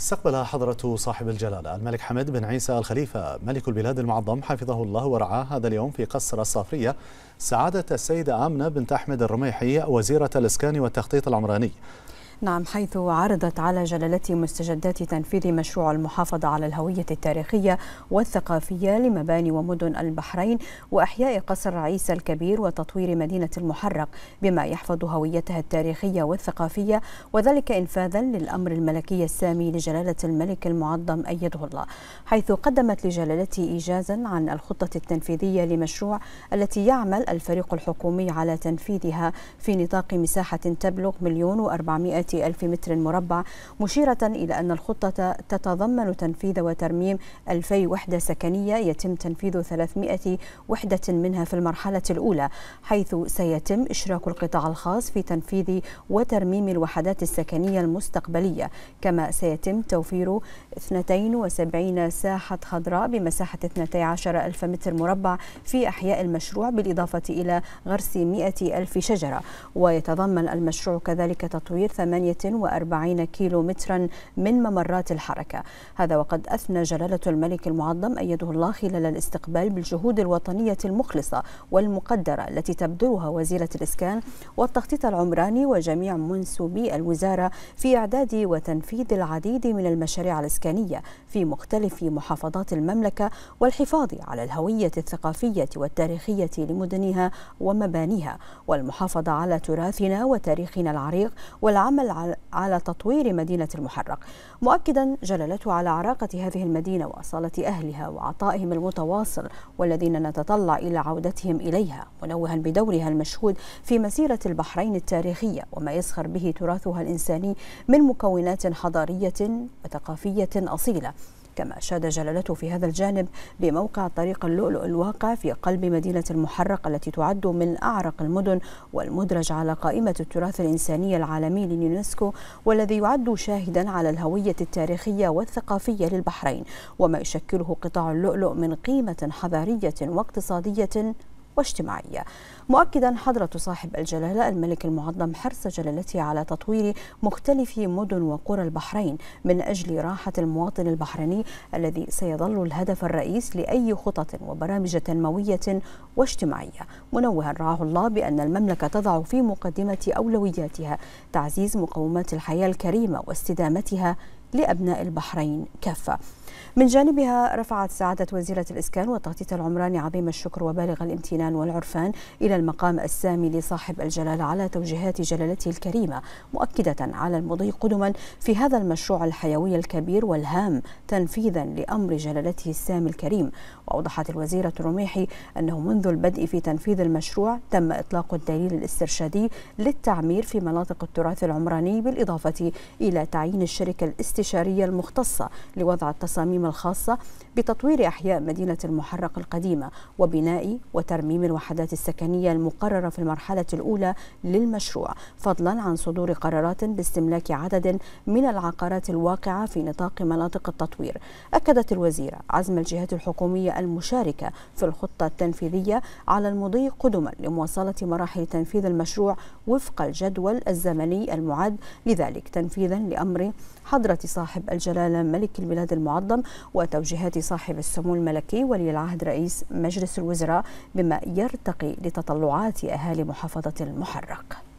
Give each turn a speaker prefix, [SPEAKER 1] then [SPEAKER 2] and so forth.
[SPEAKER 1] استقبل حضرة صاحب الجلالة الملك حمد بن عيسى الخليفة ملك البلاد المعظم حفظه الله ورعاه هذا اليوم في قصر الصافية سعادة السيدة آمنة بنت أحمد الرميحي وزيرة الإسكان والتخطيط العمراني نعم حيث عرضت على جلالته مستجدات تنفيذ مشروع المحافظة على الهوية التاريخية والثقافية لمباني ومدن البحرين وإحياء قصر عيسى الكبير وتطوير مدينة المحرق بما يحفظ هويتها التاريخية والثقافية وذلك إنفاذا للأمر الملكي السامي لجلالة الملك المعظم أيده الله حيث قدمت لجلالته إيجازا عن الخطة التنفيذية لمشروع التي يعمل الفريق الحكومي على تنفيذها في نطاق مساحة تبلغ مليون وأربعمائة ألف متر مربع مشيرة إلى أن الخطة تتضمن تنفيذ وترميم 2000 وحدة سكنية يتم تنفيذ 300 وحدة منها في المرحلة الأولى حيث سيتم إشراك القطاع الخاص في تنفيذ وترميم الوحدات السكنية المستقبلية كما سيتم توفير 72 ساحة خضراء بمساحة 12 ألف متر مربع في أحياء المشروع بالإضافة إلى غرس 100 ألف شجرة ويتضمن المشروع كذلك تطوير 8 48 كيلو مترا من ممرات الحركة هذا وقد أثنى جلالة الملك المعظم أيده الله خلال الاستقبال بالجهود الوطنية المخلصة والمقدرة التي تبذلها وزيرة الإسكان والتخطيط العمراني وجميع منسوبي الوزارة في إعداد وتنفيذ العديد من المشاريع الإسكانية في مختلف محافظات المملكة والحفاظ على الهوية الثقافية والتاريخية لمدنها ومبانيها والمحافظة على تراثنا وتاريخنا العريق والعمل على تطوير مدينة المحرق مؤكدا جلالته على عراقة هذه المدينة وأصالة أهلها وعطائهم المتواصل والذين نتطلع إلى عودتهم إليها منوها بدورها المشهود في مسيرة البحرين التاريخية وما يسخر به تراثها الإنساني من مكونات حضارية وثقافية أصيلة كما أشاد جلالته في هذا الجانب بموقع طريق اللؤلؤ الواقع في قلب مدينة المحرق التي تعد من أعرق المدن والمدرج على قائمة التراث الإنساني العالمي لليونسكو والذي يعد شاهدا على الهوية التاريخية والثقافية للبحرين وما يشكله قطاع اللؤلؤ من قيمة حضارية واقتصادية واجتماعية مؤكدا حضرة صاحب الجلالة الملك المعظم حرص جلالته على تطوير مختلف مدن وقرى البحرين من أجل راحة المواطن البحريني الذي سيظل الهدف الرئيس لأي خطط وبرامج تنموية واجتماعية منوها رعاه الله بأن المملكة تضع في مقدمة أولوياتها تعزيز مقومات الحياة الكريمة واستدامتها لأبناء البحرين كافة من جانبها رفعت سعادة وزيرة الإسكان والتخطيط العمراني عظيم الشكر وبالغ الامتنان والعرفان إلى المقام السامي لصاحب الجلالة على توجيهات جلالته الكريمة مؤكدة على المضي قدما في هذا المشروع الحيوي الكبير والهام تنفيذا لأمر جلالته السامي الكريم وأوضحت الوزيرة الرميحي أنه منذ البدء في تنفيذ المشروع تم إطلاق الدليل الاسترشادي للتعمير في مناطق التراث العمراني بالإضافة إلى تعيين الشركة الاستشارية المختصة لوضع التصميم التصاميم الخاصة بتطوير أحياء مدينة المحرق القديمة وبناء وترميم الوحدات السكنية المقررة في المرحلة الأولى للمشروع فضلا عن صدور قرارات باستملاك عدد من العقارات الواقعة في نطاق مناطق التطوير أكدت الوزيرة عزم الجهات الحكومية المشاركة في الخطة التنفيذية على المضي قدما لمواصلة مراحل تنفيذ المشروع وفق الجدول الزمني المعد لذلك تنفيذا لأمر حضرة صاحب الجلالة ملك البلاد المعظم المنظم وتوجيهات صاحب السمو الملكي ولي العهد رئيس مجلس الوزراء بما يرتقي لتطلعات أهالي محافظة المحرق